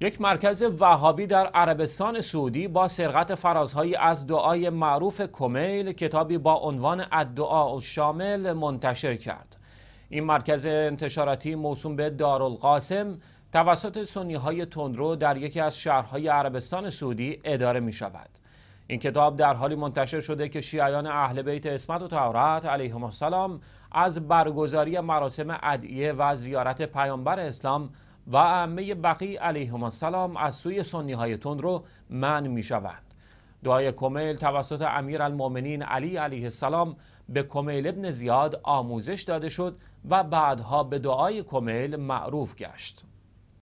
یک مرکز وهابی در عربستان سعودی با سرقت فرازهایی از دعای معروف کمیل کتابی با عنوان ادعا شامل منتشر کرد این مرکز انتشاراتی موسوم به دارالقاسم توسط سنی های تندرو در یکی از شهرهای عربستان سعودی اداره می شود این کتاب در حالی منتشر شده که شیعیان اهل بیت اسمت و تورات علیهم السلام از برگزاری مراسم ادعیه و زیارت پیامبر اسلام و امه بقی علیهم السلام از سوی سنی های رو من می شوند. دعای کمیل توسط امیر المومنین علی علیه السلام به کمیل ابن زیاد آموزش داده شد و بعدها به دعای کمیل معروف گشت.